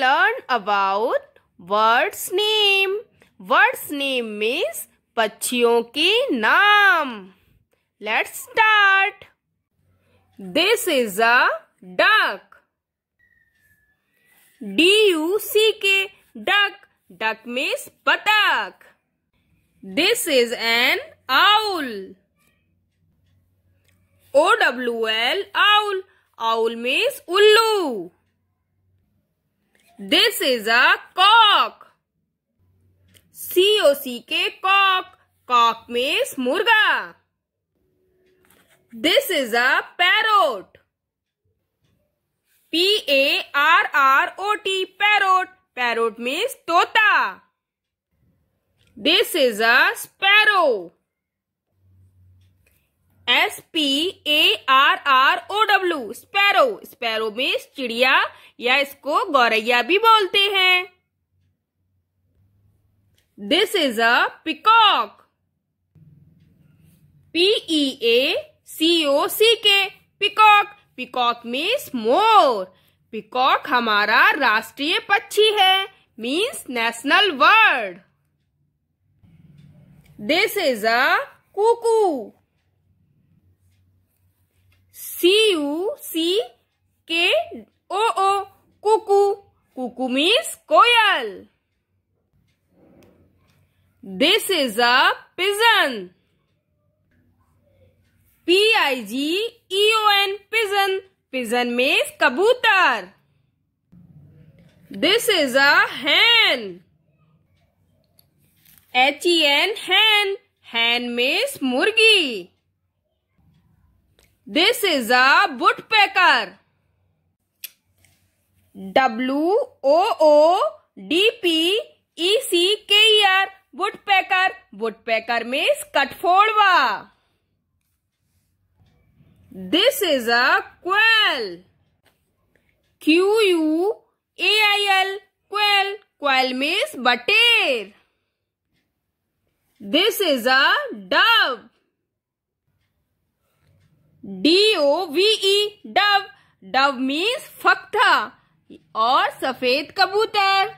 Learn about birds name birds name means पक्षियों के नाम let's start this is a duck D U C K duck duck means पतक this is an owl O W L owl owl means उल्लू this is a cock C O C K cock cock means मुर्गा this is a parrot P A R R O T parrot parrot means तोता this is a sparrow S P A R R O W sparrow sparrow means चिड़िया या इसको गौरैया भी बोलते हैं this is a peacock P E A C O C K peacock peacock means मोर peacock हमारा राष्ट्रीय पक्षी है means national bird this is a cuckoo cuckoo means कोयल this is a pigeon P I G E O N pigeon pigeon means कबूतर this is an H E N hen hen means मुर्गी this is a boot packer W O O D P E C K R woodpecker woodpecker means कटफोड़वा this is a quail Q U A I L quail quail means बटेर this is a dove D O V E dove dove means फक्था और सफेद कबूतर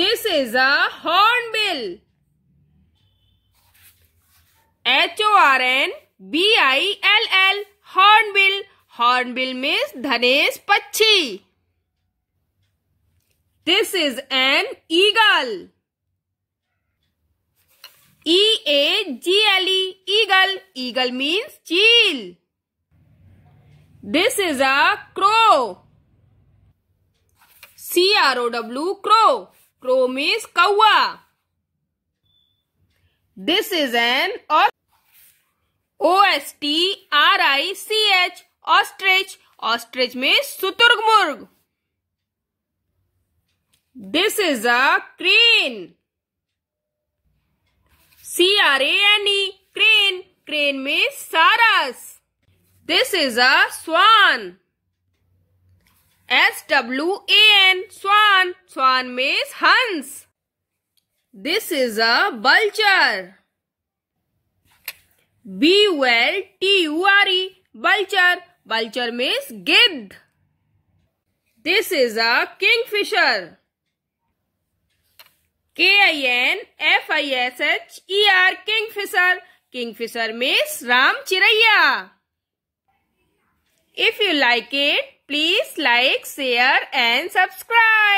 this is a hornbill H O R N B I L L hornbill hornbill means धनेश पक्षी this is an eagle E A G L E eagle eagle means चील this is a crow C R O W crow crow means कौआ this is an O S T R I C H ostrich ostrich में सुतुर्ग मुर्ग this is a crane C R A N E crane crane में This is a swan. S W A N swan. Swan means Hans. This is a vulture. B U L T U R E vulture. Vulture means gid. This is a kingfisher. K I N F I S H E R kingfisher. Kingfisher means Ram Chiraiya. If you like it, please like, share and subscribe.